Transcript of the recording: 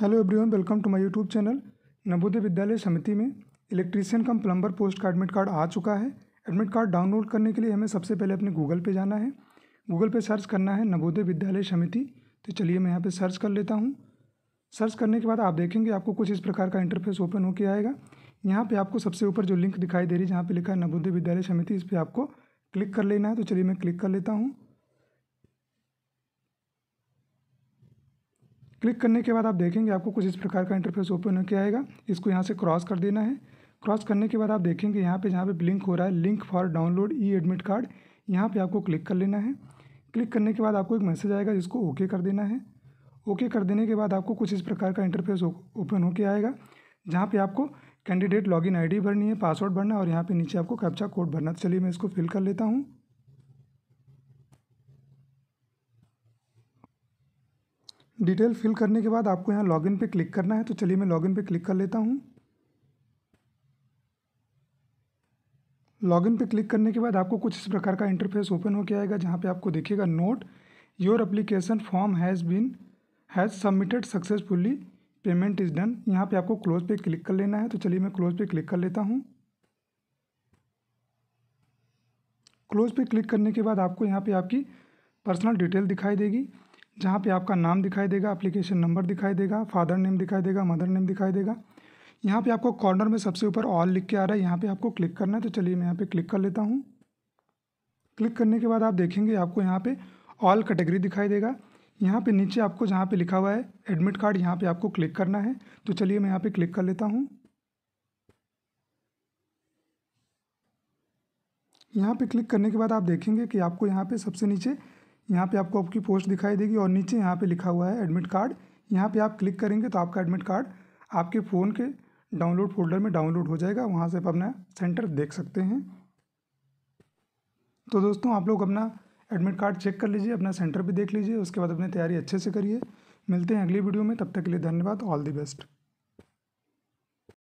hello everyone welcome to my YouTube channel Navodaya Vidyalaya Samiti में electrician cum plumber post का admit card आ चुका है एडमिट कार्ड डाउनलोड करने के लिए हमें सबसे पहले अपने गूगल पे जाना है गूगल पे सर्च करना है नवोदय विद्यालय समिति तो चलिए मैं यहाँ पे सर्च कर लेता हूँ सर्च करने के बाद आप देखेंगे आपको कुछ इस प्रकार का इंटरफेस ओपन होकर आएगा यहाँ पर आपको सबसे ऊपर जो लिंक दिखाई दे रही है जहाँ पर लिखा है नवोदय विद्यालय समिति इस पर आपको क्लिक कर लेना है तो चलिए मैं क्लिक कर लेता हूँ क्लिक करने के बाद आप देखेंगे आपको कुछ इस प्रकार का इंटरफेस ओपन होकर आएगा इसको यहाँ से क्रॉस कर देना है क्रॉस करने के बाद आप देखेंगे यहाँ पे जहाँ पे लिंक हो रहा है link for download e admit card यहाँ पे आपको क्लिक कर लेना है क्लिक करने के बाद आपको एक मैसेज आएगा जिसको ओके कर देना है ओके कर देने के बाद आपको कुछ इस प्रकार का इंटरफेस ओपन होके आएगा जहाँ पे आपको कैंडिडेट लॉगिन आईडी भरनी है पासवर्ड भरना है और यहाँ पे नीचे आपको कैप्चा कोड भरना तो चलिए मैं इसको फिल कर लेता हूँ डिटेल फिल करने के बाद आपको यहाँ लॉगिन पे क्लिक करना है तो चलिए मैं लॉगिन पे क्लिक कर लेता हूँ लॉगिन पे क्लिक करने के बाद आपको कुछ इस प्रकार का इंटरफेस ओपन होकर आएगा जहाँ पे आपको देखिएगा note your application form has been has submitted successfully payment is done यहाँ पे आपको क्लोज पे क्लिक कर लेना है तो चलिए मैं क्लोज पे क्लिक कर लेता हूँ क्लोज पे क्लिक करने के बाद आपको यहाँ पे आपकी पर्सनल डिटेल दिखाई देगी जहाँ पे आपका नाम दिखाई देगा एप्लीकेशन नंबर दिखाई देगा फादर नेम दिखाई देगा मदर नेम दिखाई देगा यहाँ पे आपको कॉर्नर में सबसे ऊपर ऑल लिख के आ रहा है यहाँ पे आपको क्लिक करना है तो चलिए मैं यहाँ पे क्लिक कर लेता हूँ क्लिक करने के बाद आप देखेंगे आपको यहाँ पे ऑल कैटेगरी दिखाई देगा यहाँ पे नीचे आपको जहाँ पे लिखा हुआ है एडमिट कार्ड यहाँ पे आपको क्लिक करना है तो चलिए मैं यहाँ पे क्लिक कर लेता हूँ यहाँ पे क्लिक करने के बाद आप देखेंगे कि आपको यहाँ पे सबसे नीचे यहाँ पे आपको आपकी पोस्ट दिखाई देगी और नीचे यहाँ पे लिखा हुआ है एडमिट कार्ड यहाँ पे आप क्लिक करेंगे तो आपका एडमिट कार्ड आपके फ़ोन के डाउनलोड फोल्डर में डाउनलोड हो जाएगा वहाँ से आप अपना सेंटर देख सकते हैं तो दोस्तों आप लोग अपना एडमिट कार्ड चेक कर लीजिए अपना सेंटर भी देख लीजिए उसके बाद अपनी तैयारी अच्छे से करिए मिलते हैं अगली वीडियो में तब तक के लिए धन्यवाद ऑल दी बेस्ट